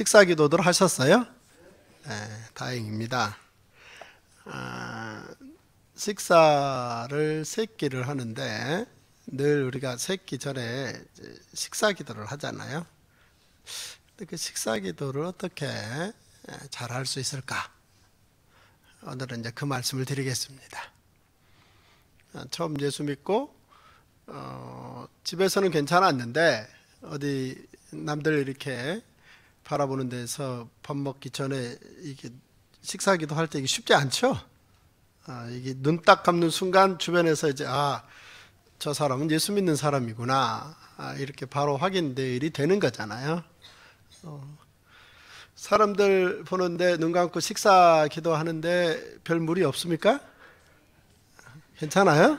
식사 기도들 하셨어요? 네, 다행입니다. 아, 식사를 세 끼를 하는데 늘 우리가 세끼 전에 식사 기도를 하잖아요. 그 식사 기도를 어떻게 예, 잘할 수 있을까? 오늘은 이제 그 말씀을 드리겠습니다. 아, 처음 예수 믿고 어, 집에서는 괜찮았는데 어디 남들 이렇게 바라보는 데서 밥 먹기 전에 이게 식사기도 하할때 이게 쉽지 않죠. 아, 이게 눈 딱 감는 순간 주변에서 이제 아, 저 사람은 예수 믿는 사람이구나. 아, 이렇게 바로 확인대일이 되는 거잖아요. 어, 사람들 보는데 눈 감고 식사 기도하는데 별 무리 없습니까? 괜찮아요?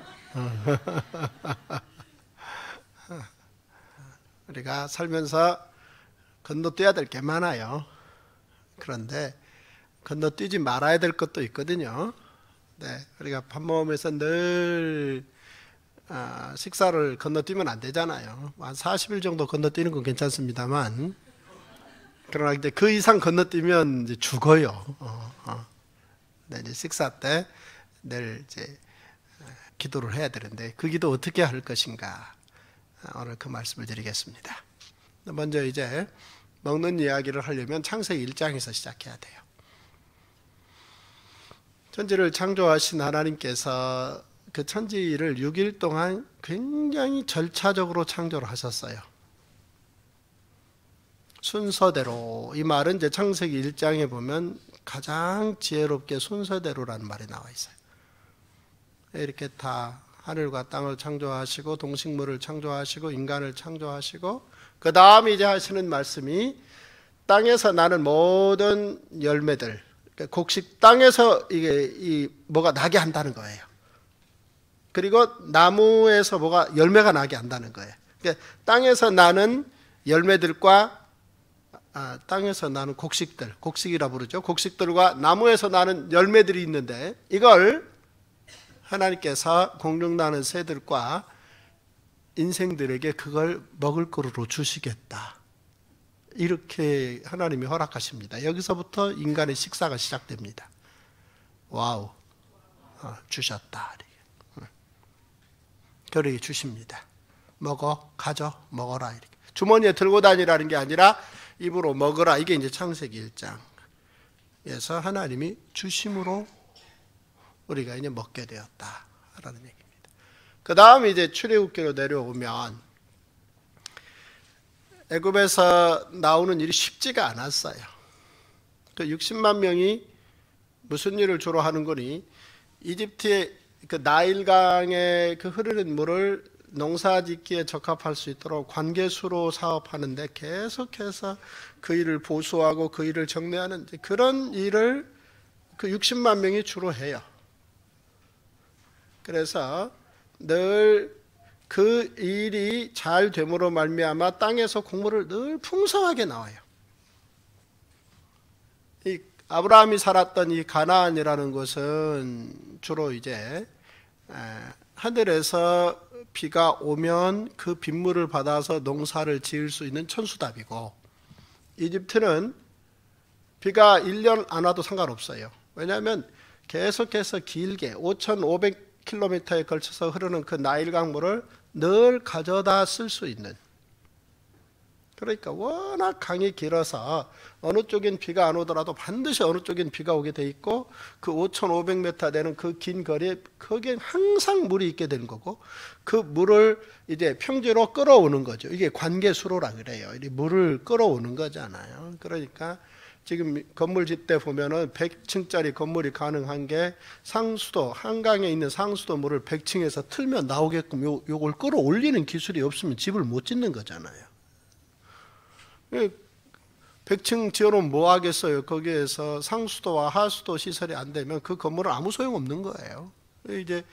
우리가 살면서 건너뛰어야 될 게 많아요. 그런데 건너뛰지 말아야 될 것도 있거든요. 네, 우리가 밥 먹으면서 늘 아, 식사를 건너뛰면 안 되잖아요. 한 40일 정도 건너뛰는 건 괜찮습니다만, 그러나 이제 그 이상 건너뛰면 이제 죽어요. 어, 어. 네, 이제 식사 때 늘 이제 어, 기도를 해야 되는데 그 기도 어떻게 할 것인가 어, 오늘 그 말씀을 드리겠습니다. 먼저 이제 먹는 이야기를 하려면 창세기 1장에서 시작해야 돼요. 천지를 창조하신 하나님께서 그 천지를 6일 동안 굉장히 절차적으로 창조를 하셨어요. 순서대로 이 말은 이제 창세기 1장에 보면 가장 지혜롭게 순서대로라는 말이 나와 있어요. 이렇게 다 하늘과 땅을 창조하시고 동식물을 창조하시고 인간을 창조하시고 그 다음 이제 하시는 말씀이 땅에서 나는 모든 열매들 그러니까 곡식 땅에서 이게 이 뭐가 나게 한다는 거예요. 그리고 나무에서 뭐가 열매가 나게 한다는 거예요. 그러니까 땅에서 나는 열매들과 아, 땅에서 나는 곡식들, 곡식이라 부르죠. 곡식들과 나무에서 나는 열매들이 있는데 이걸 하나님께서 공룡 나는 새들과 인생들에게 그걸 먹을 거로 주시겠다. 이렇게 하나님이 허락하십니다. 여기서부터 인간의 식사가 시작됩니다. 와우, 어, 주셨다. 결이 주십니다. 먹어, 가져, 먹어라. 이렇게. 주머니에 들고 다니라는 게 아니라 입으로 먹어라 이게 이제 창세기 1장에서 하나님이 주심으로 우리가 이제 먹게 되었다라는 얘기. 그 다음 이제 출애굽기로 내려오면 애굽에서 나오는 일이 쉽지가 않았어요. 그 60만 명이 무슨 일을 주로 하는 거니? 이집트의 그 나일강의 그 흐르는 물을 농사짓기에 적합할 수 있도록 관계수로 사업하는데 계속해서 그 일을 보수하고 그 일을 정리하는 그런 일을 그 60만 명이 주로 해요. 그래서 늘그 일이 잘 됨으로 말미암아 땅에서 곡물을 늘 풍성하게 나와요. 이 아브라함이 살았던 이 가나안이라는 곳은 주로 이제 하늘에서 비가 오면 그 빗물을 받아서 농사를 지을 수 있는 천수답이고 이집트는 비가 1년 안 와도 상관없어요. 왜냐하면 계속해서 길게 킬로미터에 걸쳐서 흐르는 그 나일 강물을 늘 가져다 쓸 수 있는 그러니까 워낙 강이 길어서 어느 쪽엔 비가 안 오더라도 반드시 어느 쪽엔 비가 오게 돼 있고 그 5,500m 되는 그 긴 거리에 거기엔 항상 물이 있게 되는 거고 그 물을 이제 평지로 끌어오는 거죠. 이게 관계수로라 그래요. 이 물을 끌어오는 거잖아요. 그러니까 지금 건물 집대 보면은 100층짜리 건물이 가능한 게 상수도 한강에 있는 상수도 물을 100층에서 틀면 나오게끔 요, 요걸 끌어올리는 기술이 없으면 집을 못 짓는 거잖아요. 100층 예, 지어놓으면 뭐 하겠어요? 거기에서 상수도와 하수도 시설이 안 되면 그 건물은 아무 소용 없는 거예요. 이제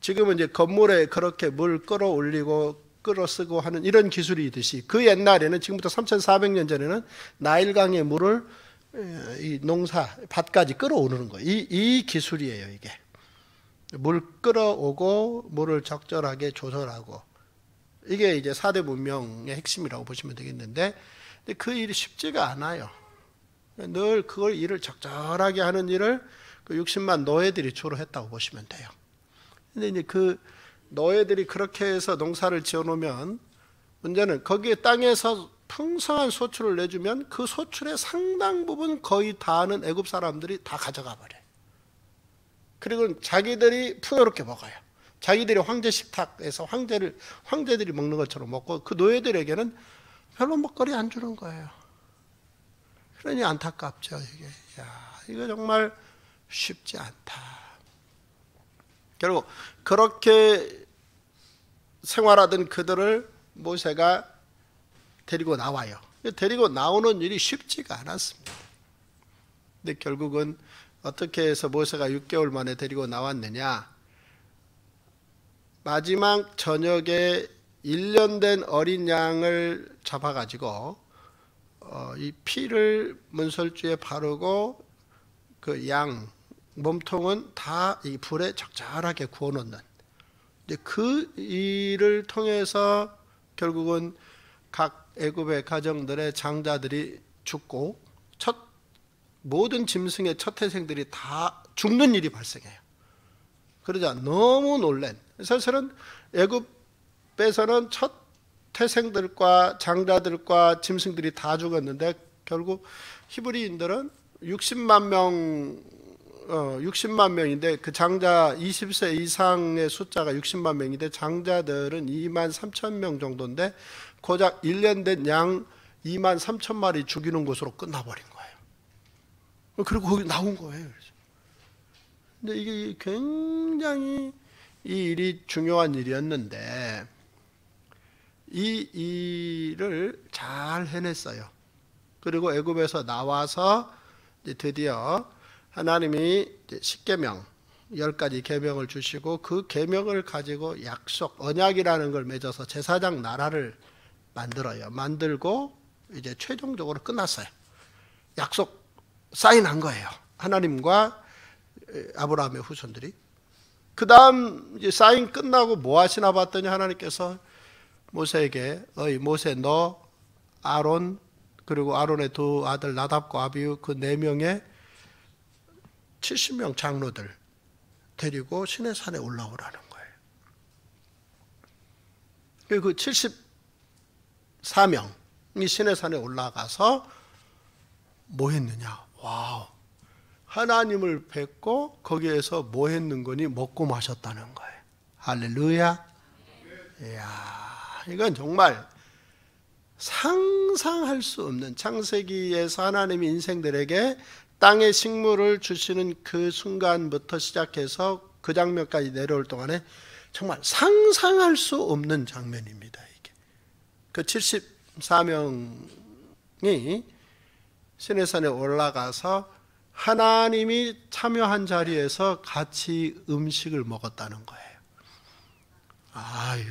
지금은 이제 건물에 그렇게 물 끌어올리고 끌어 쓰고 하는 이런 기술이듯이 그 옛날에는 지금부터 3,400년 전에는 나일강의 물을 이 농사 밭까지 끌어오르는 거예요. 이, 이 기술이에요 이게 물 끌어오고 물을 적절하게 조절하고 이게 이제 사대 문명의 핵심이라고 보시면 되겠는데 그 일이 쉽지가 않아요. 늘 그걸 일을 적절하게 하는 일을 그 60만 노예들이 주로 했다고 보시면 돼요. 근데 이제 그 너희들이 그렇게 해서 농사를 지어놓으면 문제는 거기에 땅에서 풍성한 소출을 내주면 그 소출의 상당 부분 거의 다는 애굽 사람들이 다 가져가 버려. 그리고 자기들이 풍요롭게 먹어요. 자기들이 황제 식탁에서 황제를 황제들이 먹는 것처럼 먹고 그 노예들에게는 별로 먹거리 안 주는 거예요. 그러니 안타깝죠 이게. 야 이거 정말 쉽지 않다. 결국 그렇게 생활하던 그들을 모세가 데리고 나와요. 데리고 나오는 일이 쉽지가 않았습니다. 근데 결국은 어떻게 해서 모세가 6개월 만에 데리고 나왔느냐? 마지막 저녁에 1년 된 어린 양을 잡아가지고 어, 이 피를 문설주에 바르고 그양 몸통은 다 이 불에 적절하게 구워 놓는 그 일을 통해서 결국은 각 애굽의 가정들의 장자들이 죽고 첫 모든 짐승의 첫 태생들이 다 죽는 일이 발생해요. 그러자 너무 놀란 사실은 애굽에서는 첫 태생들과 장자들과 짐승들이 다 죽었는데 결국 히브리인들은 60만 명 60만 어, 명인데 그 장자 20세 이상의 숫자가 60만 명인데 장자들은 2만 3천 명 정도인데 고작 1년 된 양 2만 3천 마리 죽이는 것으로 끝나버린 거예요. 그리고 거기 나온 거예요. 근데 이게 굉장히 이 일이 중요한 일이었는데 이 일을 잘 해냈어요. 그리고 애굽에서 나와서 드디어 하나님이 십계명 열 가지 계명을 주시고 그 계명을 가지고 약속 언약이라는 걸 맺어서 제사장 나라를 만들어요. 만들고 이제 최종적으로 끝났어요. 약속 사인한 거예요. 하나님과 아브라함의 후손들이. 그 다음 이제 사인 끝나고 뭐 하시나 봤더니 하나님께서 모세에게 어이 모세 너 아론 그리고 아론의 두 아들 나답과 아비우 그 네 명의 70명 장로들 데리고 시내산에 올라오라는 거예요. 그 74명이 시내산에 올라가서 뭐 했느냐? 와우. 하나님을 뵙고 거기에서 뭐 했는 거니? 먹고 마셨다는 거예요. 할렐루야. 이야, 이건 정말 상상할 수 없는 창세기에서 하나님이 인생들에게 땅의 식물을 주시는 그 순간부터 시작해서 그 장면까지 내려올 동안에 정말 상상할 수 없는 장면입니다. 이게 그 74명이 시내산에 올라가서 하나님이 참여한 자리에서 같이 음식을 먹었다는 거예요. 아유,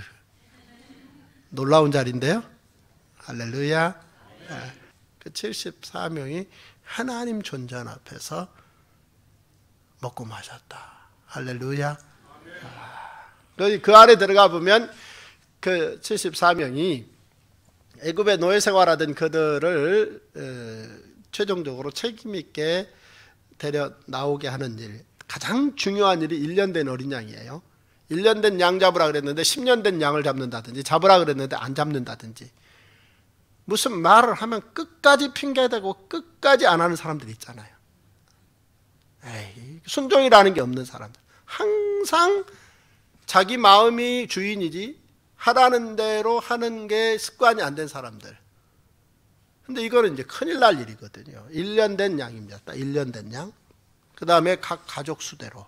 놀라운 자리인데요. 할렐루야. 네. 그 74명이 하나님 존전 앞에서 먹고 마셨다. 할렐루야. 아, 그, 안에 들어가 보면 그 74명이 애굽의 노예 생활하던 그들을 최종적으로 책임 있게 데려 나오게 하는 일. 가장 중요한 일이 1년 된 어린 양이에요. 1년 된 양 잡으라 그랬는데 10년 된 양을 잡는다든지 잡으라 그랬는데 안 잡는다든지 무슨 말을 하면 끝까지 핑계대고 끝까지 안 하는 사람들이 있잖아요. 에이, 순종이라는 게 없는 사람들. 항상 자기 마음이 주인이지 하라는 대로 하는 게 습관이 안 된 사람들. 근데 이거는 이제 큰일 날 일이거든요. 1년 된 양입니다. 1년 된 양. 그 다음에 각 가족 수대로.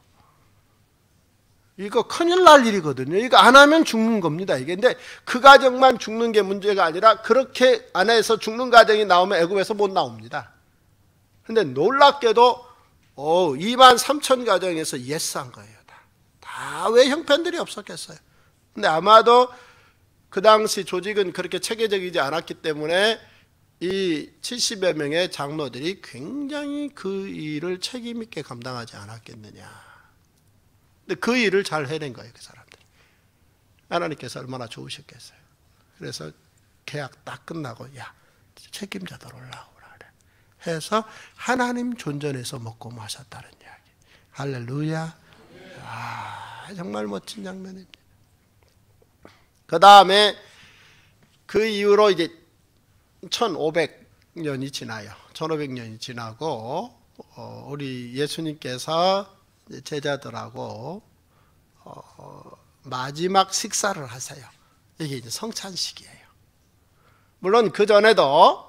이거 큰일 날 일이거든요. 이거 안 하면 죽는 겁니다. 이게 근데 그 가정만 죽는 게 문제가 아니라 그렇게 안 해서 죽는 가정이 나오면 애굽에서 못 나옵니다. 근데 놀랍게도 어 2만 3천 가정에서 예스한 거예요. 다왜 다 형편들이 없었겠어요. 근데 아마도 그 당시 조직은 그렇게 체계적이지 않았기 때문에 이 70여 명의 장로들이 굉장히 그 일을 책임 있게 감당하지 않았겠느냐. 근데 그 일을 잘 해낸 거예요, 그 사람들. 하나님께서 얼마나 좋으셨겠어요. 그래서 계약 딱 끝나고 야 책임자들 올라오라 그래. 해서 하나님 존전에서 먹고 마셨다는 이야기. 할렐루야. 아 정말 멋진 장면입니다. 그 다음에 그 이후로 이제 1500년이 지나요. 1500년이 지나고 어, 우리 예수님께서 제자들하고 어, 마지막 식사를 하세요. 이게 이제 성찬식이에요. 물론 그 전에도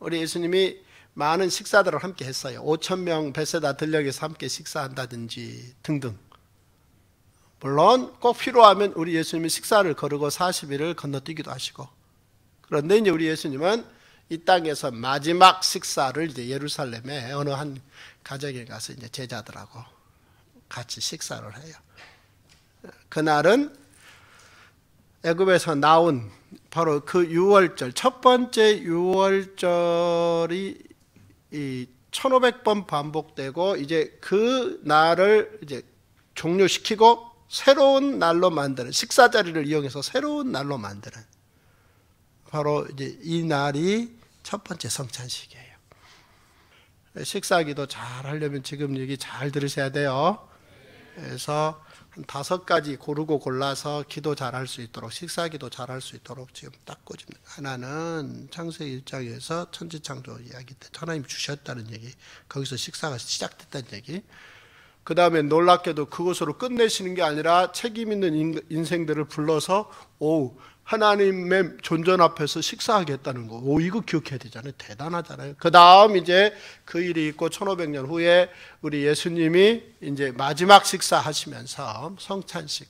우리 예수님이 많은 식사들을 함께 했어요. 5천 명 베세다 들녘에서 함께 식사한다든지 등등. 물론 꼭 필요하면 우리 예수님이 식사를 거르고 40일을 건너뛰기도 하시고. 그런데 이제 우리 예수님은 이 땅에서 마지막 식사를 이제 예루살렘의 어느 한 가정에 가서 이제 제자들하고 같이 식사를 해요. 그날은 애굽에서 나온 바로 그 유월절 첫 번째 유월절이 이 1500번 반복되고 이제 그 날을 이제 종료시키고 새로운 날로 만드는 식사 자리를 이용해서 새로운 날로 만드는 바로 이제 이 날이 첫 번째 성찬식이에요. 식사기도 잘 하려면 지금 얘기 잘 들으셔야 돼요. 에서 한 다섯 가지 고르고 골라서 기도 잘할 수 있도록 식사 기도 잘할 수 있도록 지금 딱꽂집니다 하나는 창세기 1장에서 천지 창조 이야기 때 하나님 주셨다는 얘기. 거기서 식사가 시작됐다는 얘기. 그 다음에 놀랍게도 그곳으로 끝내시는 게 아니라 책임 있는 인생들을 불러서 오 하나님의 존전 앞에서 식사하겠다는 거. 오, 이거 기억해야 되잖아요. 대단하잖아요. 그 다음 이제 그 일이 있고 1500년 후에 우리 예수님이 이제 마지막 식사하시면서 성찬식.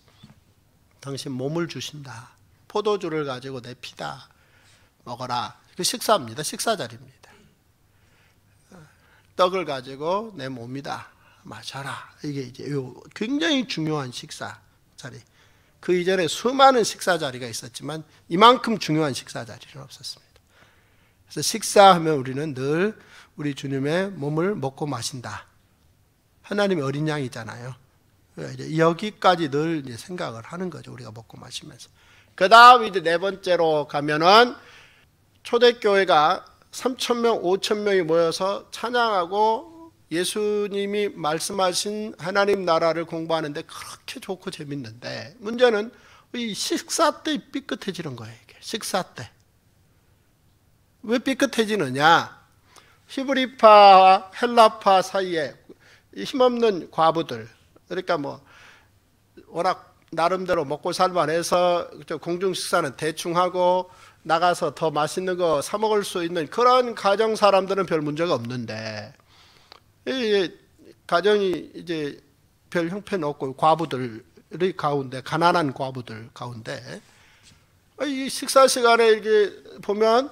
당신 몸을 주신다. 포도주를 가지고 내 피다. 먹어라. 그 식사입니다. 식사 자리입니다. 떡을 가지고 내 몸이다. 마셔라. 이게 이제 굉장히 중요한 식사 자리. 그 이전에 수많은 식사 자리가 있었지만 이만큼 중요한 식사 자리는 없었습니다. 그래서 식사하면 우리는 늘 우리 주님의 몸을 먹고 마신다. 하나님의 어린 양이잖아요. 여기까지 늘 생각을 하는 거죠. 우리가 먹고 마시면서. 그 다음 이제 네 번째로 가면은 초대교회가 3천명5천명이 모여서 찬양하고 예수님이 말씀하신 하나님 나라를 공부하는데 그렇게 좋고 재밌는데 문제는 이 식사 때 삐끗해지는 거예요. 이게. 식사 때. 왜 삐끗해지느냐? 히브리파와 헬라파 사이에 힘없는 과부들 그러니까 뭐 워낙 나름대로 먹고 살만해서 공중 식사는 대충 하고 나가서 더 맛있는 거 사 먹을 수 있는 그런 가정 사람들은 별 문제가 없는데 예, 예. 가정이 이제 별 형편없고 과부들의 가운데 가난한 과부들 가운데 아, 이 식사 시간에 이게 보면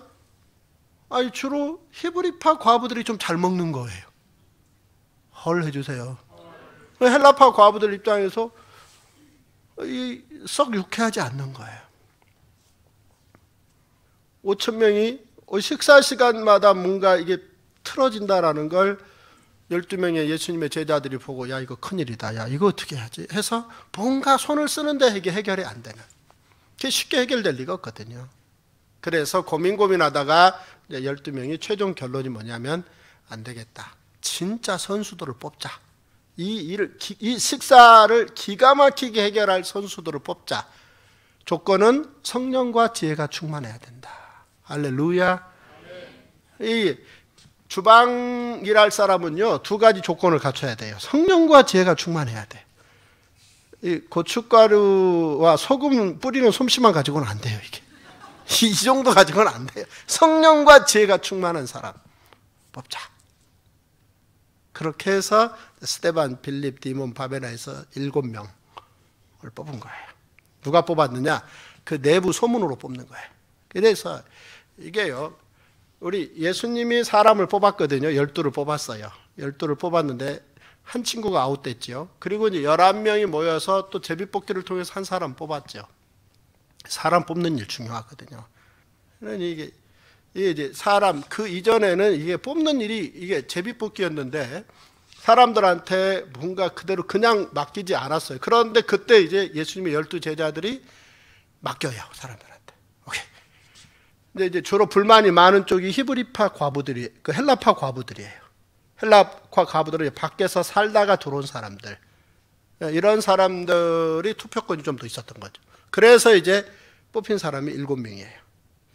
아니 주로 히브리파 과부들이 좀 잘 먹는 거예요. 헐 해주세요. 헬라파 과부들 입장에서 이 썩 유쾌하지 않는 거예요. 5천 명이 식사 시간마다 뭔가 이게 틀어진다라는 걸 12명의 예수님의 제자들이 보고 야 이거 큰일이다. 야 이거 어떻게 하지? 해서 뭔가 손을 쓰는데 이게 해결이 안 되는. 그게 쉽게 해결될 리가 없거든요. 그래서 고민 고민하다가 12명이 최종 결론이 뭐냐면 안 되겠다. 진짜 선수들을 뽑자. 이 일을 이 식사를 기가 막히게 해결할 선수들을 뽑자. 조건은 성령과 지혜가 충만해야 된다. 할렐루야. 이 주방 이랄 사람은요, 두 가지 조건을 갖춰야 돼요. 성령과 지혜가 충만해야 돼. 이 고춧가루와 소금 뿌리는 솜씨만 가지고는 안 돼요, 이게. 이 정도 가지고는 안 돼요. 성령과 지혜가 충만한 사람. 뽑자. 그렇게 해서 스테반, 빌립, 디몬, 바베나에서 일곱 명을 뽑은 거예요. 누가 뽑았느냐? 그 내부 소문으로 뽑는 거예요. 그래서 이게요, 우리 예수님이 사람을 뽑았거든요. 열두를 뽑았어요. 열두를 뽑았는데 한 친구가 아웃됐죠. 그리고 이제 열한 명이 모여서 또 제비뽑기를 통해서 한 사람 뽑았죠. 사람 뽑는 일 중요하거든요. 그러니 이 이게 이제 사람, 그 이전에는 이게 뽑는 일이 이게 제비뽑기였는데 사람들한테 뭔가 그대로 그냥 맡기지 않았어요. 그런데 그때 이제 예수님의 열두 제자들이 맡겨요, 사람들 근데 이제 주로 불만이 많은 쪽이 히브리파 과부들이 그 헬라파 과부들이에요. 헬라파 과부들은 밖에서 살다가 들어온 사람들 예, 이런 사람들이 투표권이 좀 더 있었던 거죠. 그래서 이제 뽑힌 사람이 일곱 명이에요.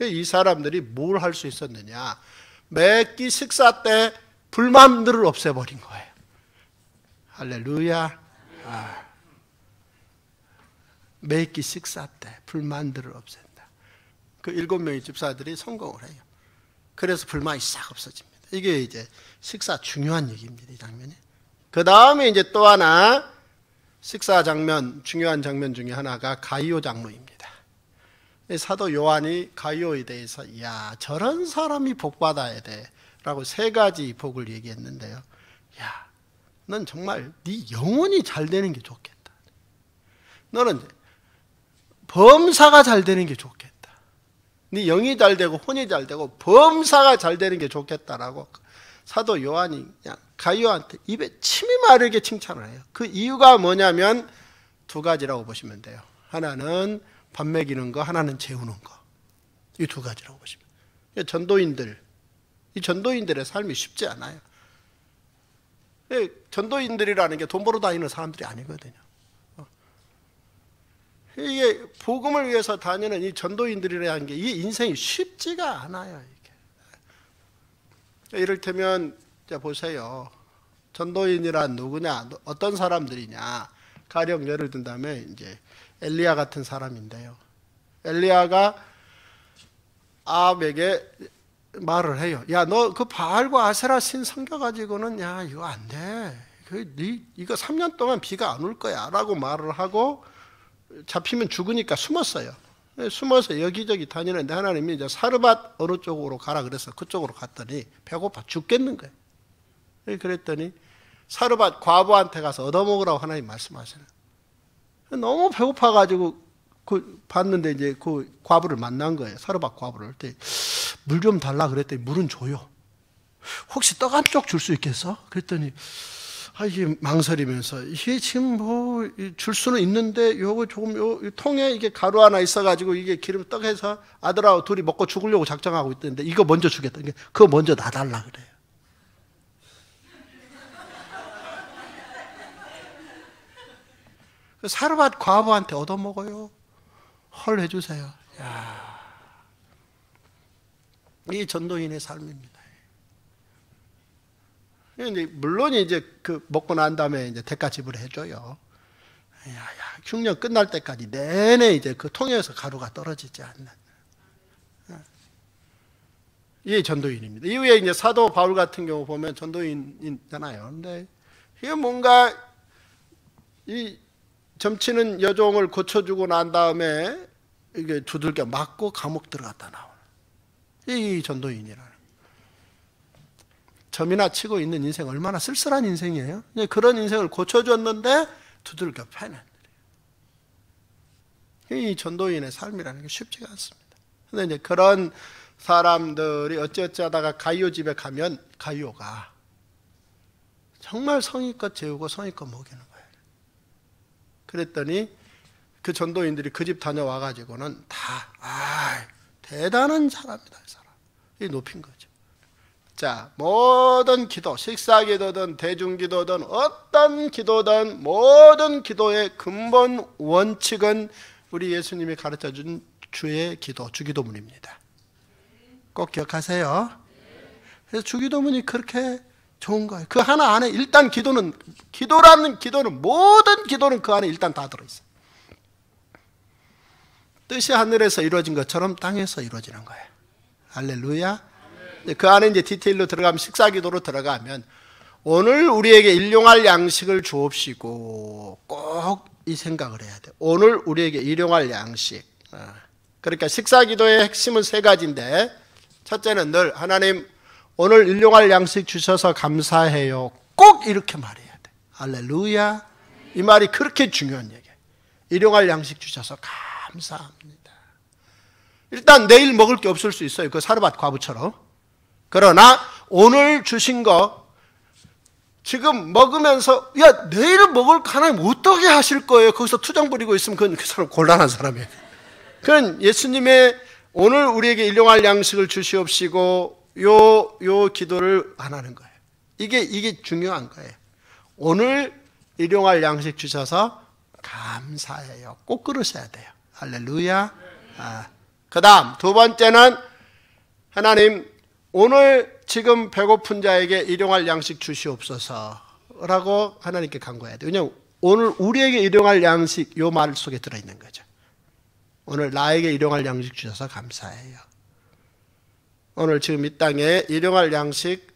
예, 이 사람들이 뭘 할 수 있었느냐? 매끼 식사 때 불만들을 없애버린 거예요. 할렐루야. 아. 매끼 식사 때 불만들을 없앤. 그 일곱 명의 집사들이 성공을 해요. 그래서 불만이 싹 없어집니다. 이게 이제 식사 중요한 얘기입니다. 이 장면이. 그 다음에 이제 또 하나 식사 장면, 중요한 장면 중에 하나가 가이오 장로입니다. 사도 요한이 가이오에 대해서 야 저런 사람이 복 받아야 돼라고 세 가지 복을 얘기했는데요. 야, 넌 정말 네 영혼이 잘 되는 게 좋겠다. 너는 범사가 잘 되는 게 좋겠다. 네 영이 잘 되고 혼이 잘 되고 범사가 잘 되는 게 좋겠다라고 사도 요한이 그냥 가이오한테 입에 침이 마르게 칭찬을 해요. 그 이유가 뭐냐면 두 가지라고 보시면 돼요. 하나는 밥 먹이는 거, 하나는 재우는 거. 이 두 가지라고 보시면. 전도인들 이 전도인들의 삶이 쉽지 않아요. 전도인들이라는 게 돈 벌어 다니는 사람들이 아니거든요. 이게 복음을 위해서 다니는 이 전도인들이라는 게 이 인생이 쉽지가 않아요. 이게. 이를테면 자 보세요. 전도인이란 누구냐? 어떤 사람들이냐? 가령 예를 든다면 이제 엘리야 같은 사람인데요. 엘리야가 아합에게 말을 해요. 야, 너그 바알과 아세라 신 섬겨 가지고는 야, 이거 안 돼. 그 이거 3년 동안 비가 안 올 거야라고 말을 하고 잡히면 죽으니까 숨었어요. 숨어서 여기저기 다니는데 하나님이 이제 사르밧 어느 쪽으로 가라 그래서 그쪽으로 갔더니 배고파 죽겠는 거예요. 그랬더니 사르밧 과부한테 가서 얻어먹으라고 하나님 말씀하시는 너무 배고파가지고 그 봤는데 이제 그 과부를 만난 거예요. 사르밧 과부를. 물 좀 달라 그랬더니 물은 줘요. 혹시 떡 한 쪽 줄 수 있겠어? 그랬더니 아, 이게 망설이면서 이게 지금 뭐줄 수는 있는데 요거 조금 요 통에 이게 가루 하나 있어가지고 이게 기름 떡해서 아들하고 둘이 먹고 죽으려고 작정하고 있던데 이거 먼저 주겠다. 그거 먼저 놔달라 그래요. 그 사르밧 과부한테 얻어먹어요. 헐 해주세요. 야, 이 전도인의 삶입니다. 이제 물론 이제 그 먹고 난 다음에 이제 대가 지불 해줘요. 야야 흉년 끝날 때까지 내내 이제 그 통에서 가루가 떨어지지 않는. 예. 이 전도인입니다. 이후에 이제 사도 바울 같은 경우 보면 전도인이잖아요. 근데 이게 뭔가 이 점치는 여종을 고쳐주고 난 다음에 이게 두들겨 맞고 감옥 들어갔다 나오는 이 전도인이라. 점이나 치고 있는 인생 얼마나 쓸쓸한 인생이에요. 그런 인생을 고쳐줬는데 두들겨 패는 이 전도인의 삶이라는 게 쉽지가 않습니다. 근데 이제 그런 사람들이 어찌어찌하다가 가이오 집에 가면 가이오가 정말 성의껏 재우고 성의껏 먹이는 거예요. 그랬더니 그 전도인들이 그 집 다녀와 가지고는 다 아, 대단한 사람이다, 이 사람. 이 높인 거죠. 자, 모든 기도, 식사 기도든 대중 기도든 어떤 기도든 모든 기도의 근본 원칙은 우리 예수님이 가르쳐 준 주의 기도, 주기도문입니다. 꼭 기억하세요. 그래서 주기도문이 그렇게 좋은 거예요. 그 하나 안에 일단 기도는 기도라는 기도는 모든 기도는 그 안에 일단 다 들어 있어요. 뜻이 하늘에서 이루어진 것처럼 땅에서 이루어지는 거예요. 할렐루야. 네, 그 안에 이제 디테일로 들어가면 식사 기도로 들어가면 오늘 우리에게 일용할 양식을 주옵시고 꼭 이 생각을 해야 돼. 오늘 우리에게 일용할 양식. 어, 그러니까 식사 기도의 핵심은 세 가지인데 첫째는 늘 하나님 오늘 일용할 양식 주셔서 감사해요. 꼭 이렇게 말해야 돼. 할렐루야. 이 말이 그렇게 중요한 얘기예 일용할 양식 주셔서 감사합니다. 일단 내일 먹을 게 없을 수 있어요. 그 사르밧 과부처럼. 그러나 오늘 주신 거 지금 먹으면서 야 내일은 먹을 하나님 어떻게 하실 거예요? 거기서 투정 부리고 있으면 그건 그 사람 곤란한 사람이에요. 그건 예수님의 오늘 우리에게 일용할 양식을 주시옵시고 요 요 기도를 안 하는 거예요. 이게 이게 중요한 거예요. 오늘 일용할 양식 주셔서 감사해요. 꼭 그러셔야 돼요. 할렐루야. 아. 그다음 두 번째는 하나님 오늘 지금 배고픈 자에게 일용할 양식 주시옵소서라고 하나님께 간구해야 돼. 왜냐 오늘 우리에게 일용할 양식 요 말 속에 들어 있는 거죠. 오늘 나에게 일용할 양식 주셔서 감사해요. 오늘 지금 이 땅에 일용할 양식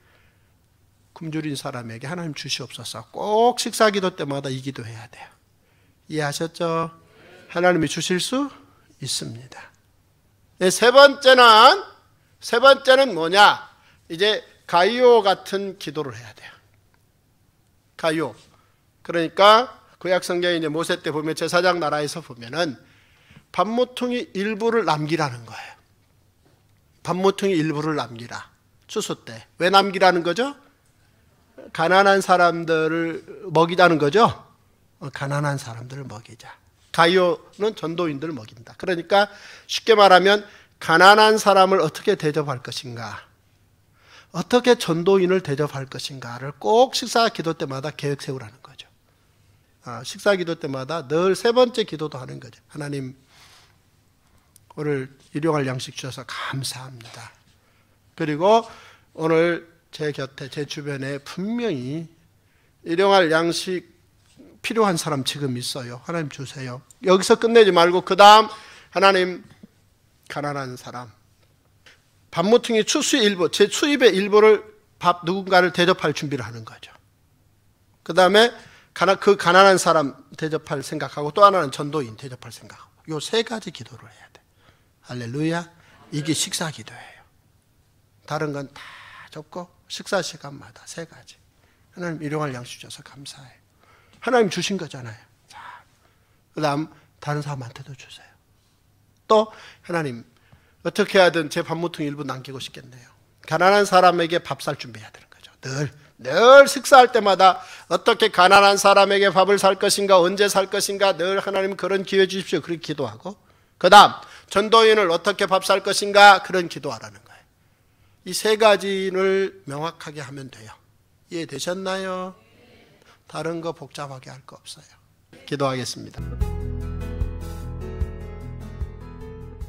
굶주린 사람에게 하나님 주시옵소서. 꼭 식사 기도 때마다 이 기도해야 돼요. 이해하셨죠? 하나님이 주실 수 있습니다. 네, 세 번째는 세 번째는 뭐냐? 이제 가이오 같은 기도를 해야 돼요. 가이오. 그러니까 구약성경에 그 이제 모세 때 보면 제사장 나라에서 보면은 밥모퉁이 일부를 남기라는 거예요. 밥모퉁이 일부를 남기라. 추수 때. 왜 남기라는 거죠? 가난한 사람들을 먹이자는 거죠? 어, 가난한 사람들을 먹이자. 가이오는 전도인들을 먹인다. 그러니까 쉽게 말하면 가난한 사람을 어떻게 대접할 것인가? 어떻게 전도인을 대접할 것인가를 꼭 식사 기도 때마다 계획 세우라는 거죠. 아, 식사 기도 때마다 늘 세 번째 기도도 하는 거죠. 하나님, 오늘 일용할 양식 주셔서 감사합니다. 그리고 오늘 제 곁에, 제 주변에 분명히 일용할 양식 필요한 사람 지금 있어요. 하나님 주세요. 여기서 끝내지 말고, 그 다음, 하나님, 가난한 사람. 밥모퉁이 추수의 일부, 제 수입의 일부를 밥 누군가를 대접할 준비를 하는 거죠. 그 다음에 그 가난한 사람 대접할 생각하고 또 하나는 전도인 대접할 생각하고 요세 가지 기도를 해야 돼. 할렐루야. 이게 식사 기도예요. 다른 건 다 접고 식사 시간마다 세 가지. 하나님 일용할 양 주셔서 감사해 하나님 주신 거잖아요. 자, 그 다음 다른 사람한테도 주세요. 또 하나님 어떻게 하든 제 밥무통 일부 남기고 싶겠네요. 가난한 사람에게 밥 살 준비해야 되는 거죠. 늘, 늘 식사할 때마다 어떻게 가난한 사람에게 밥을 살 것인가, 언제 살 것인가, 늘 하나님 그런 기회 주십시오. 그렇게 기도하고. 그 다음, 전도인을 어떻게 밥 살 것인가, 그런 기도하라는 거예요. 이 세 가지를 명확하게 하면 돼요. 이해되셨나요? 다른 거 복잡하게 할 거 없어요. 기도하겠습니다.